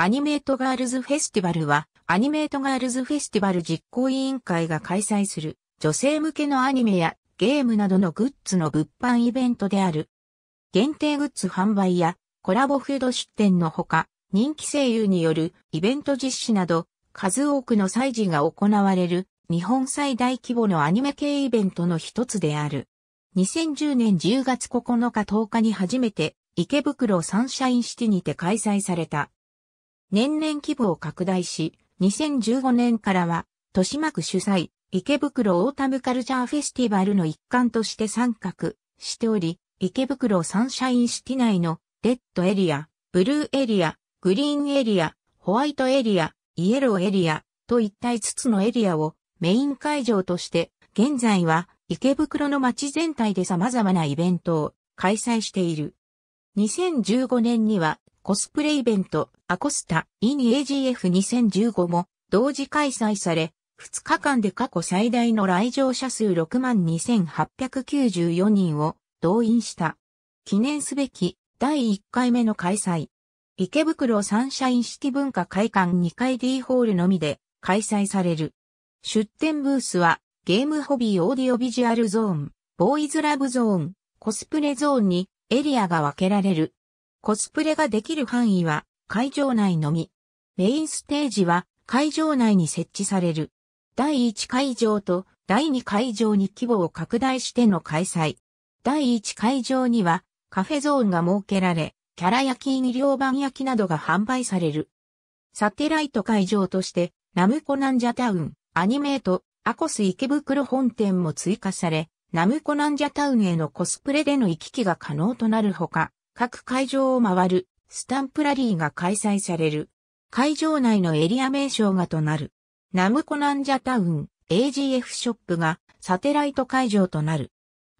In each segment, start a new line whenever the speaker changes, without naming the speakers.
アニメートガールズフェスティバルは、アニメートガールズフェスティバル実行委員会が開催する、女性向けのアニメやゲームなどのグッズの物販イベントである。限定グッズ販売や、コラボフード出展のほか、人気声優によるイベント実施など、数多くの祭事が行われる日本最大規模のアニメ系イベントの一つである。2010年10月9日10日に初めて池袋サンシャインシティにて開催された年々規模を拡大し、2015年からは、豊島区主催、池袋オータムカルチャーフェスティバルの一環として参画しており、池袋サンシャインシティ内のレッドエリア、ブルーエリア、グリーンエリア、ホワイトエリア、イエローエリアと一体5つのエリアをメイン会場として、現在は池袋の街全体で様々なイベントを開催している。2015年にはコスプレイベント、アコスタ、in AGF2015 も同時開催され、2日間で過去最大の来場者数62,894人を動員した。記念すべき第1回目の開催。池袋サンシャイン式文化会館2階 D ホールのみで開催される。出展ブースはゲームホビーオーディオビジュアルゾーン、ボーイズラブゾーン、コスプレゾーンにエリアが分けられるコスプレができる範囲は会場内のみ。メインステージは会場内に設置される。第1会場と第2会場に規模を拡大しての開催。第1会場にはカフェゾーンが設けられ、キャラ焼き医料版焼きなどが販売される。サテライト会場として、ナムコナンジャタウン、アニメート、アコス池袋本店も追加され、ナムコナンジャタウンへのコスプレでの行き来が可能となるほか、各会場を回るスタンプラリーが開催される。会場内のエリア名称がとなる。ナムコナンジャタウン AGF ショップがサテライト会場となる。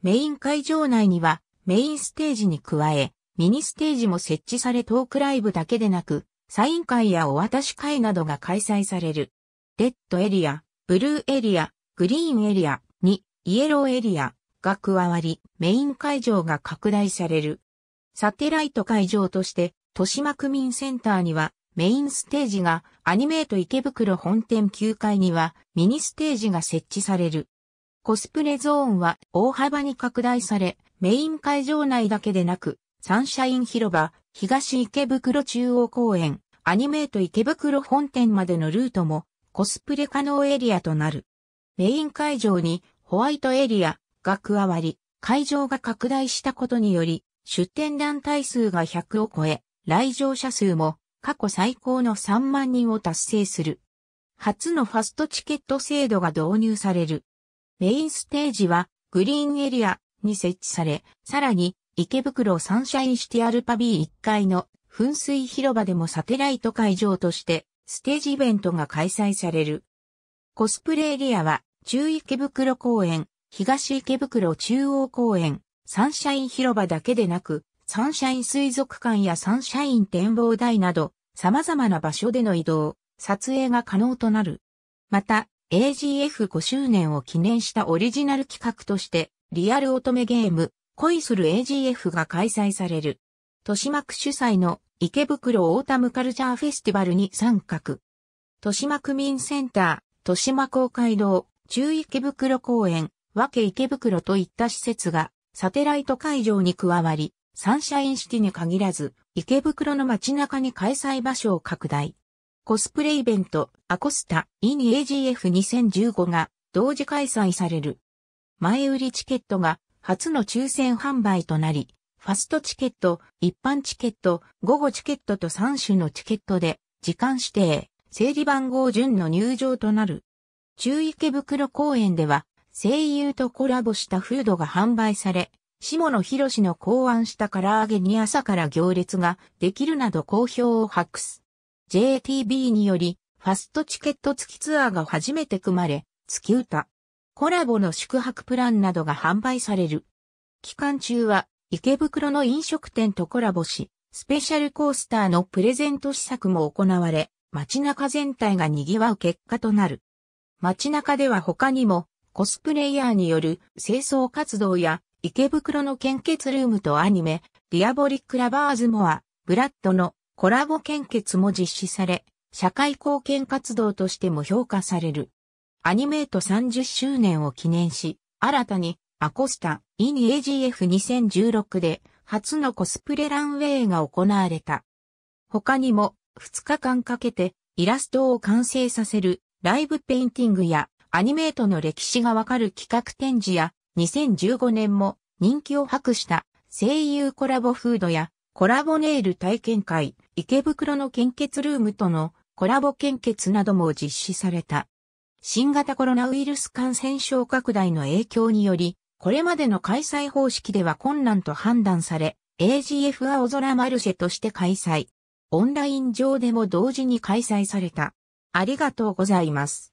メイン会場内にはメインステージに加え、ミニステージも設置されトークライブだけでなく、サイン会やお渡し会などが開催される。レッドエリア、ブルーエリア、グリーンエリアにイエローエリアが加わり、メイン会場が拡大される。サテライト会場として、豊島区民センターにはメインステージが、アニメート池袋本店9階にはミニステージが設置される。コスプレゾーンは大幅に拡大され、メイン会場内だけでなく、サンシャイン広場、東池袋中央公園、アニメート池袋本店までのルートも、コスプレ可能エリアとなる。メイン会場にホワイトエリアが加わり、会場が拡大したことにより、出展団体数が100を超え、来場者数も過去最高の3万人を達成する。初のファストチケット制度が導入される。メインステージはグリーンエリアに設置され、さらに池袋サンシャインシティアルパビー1階の噴水広場でもサテライト会場としてステージイベントが開催される。コスプレエリアは中池袋公園、東池袋中央公園、サンシャイン広場だけでなく、サンシャイン水族館やサンシャイン展望台など、様々な場所での移動、撮影が可能となる。また、AGF5 周年を記念したオリジナル企画として、リアル乙女ゲーム、恋する AGF が開催される。豊島区主催の池袋オータムカルチャーフェスティバルに参画。豊島区民センター、豊島公会堂、中池袋公園、和家池袋といった施設がサテライト会場に加わり、サンシャインシティに限らず、池袋の街中に開催場所を拡大。コスプレイベント、アコスタ、イニ AGF2015 が同時開催される。前売りチケットが初の抽選販売となり、ファストチケット、一般チケット、午後チケットと3種のチケットで、時間指定、整理番号順の入場となる。中池袋公園では、声優とコラボしたフードが販売され、下野博士の考案した唐揚げに朝から行列ができるなど好評を博す。JTB により、ファストチケット付きツアーが初めて組まれ、月歌、コラボの宿泊プランなどが販売される。期間中は、池袋の飲食店とコラボし、スペシャルコースターのプレゼント試作も行われ、街中全体が賑わう結果となる。街中では他にも、コスプレイヤーによる清掃活動や池袋の献血ルームとアニメ、ディアボリック・ラバーズ・モア、ブラッドのコラボ献血も実施され、社会貢献活動としても評価される。アニメート30周年を記念し、新たにアコスタ in AGF2016 で初のコスプレランウェイが行われた。他にも2日間かけてイラストを完成させるライブペインティングやアニメートの歴史がわかる企画展示や2015年も人気を博した声優コラボフードやコラボネイル体験会、池袋の献血ルームとのコラボ献血なども実施された。新型コロナウイルス感染症拡大の影響により、これまでの開催方式では困難と判断され、AGF 青空マルシェとして開催。オンライン上でも同時に開催された。ありがとうございます。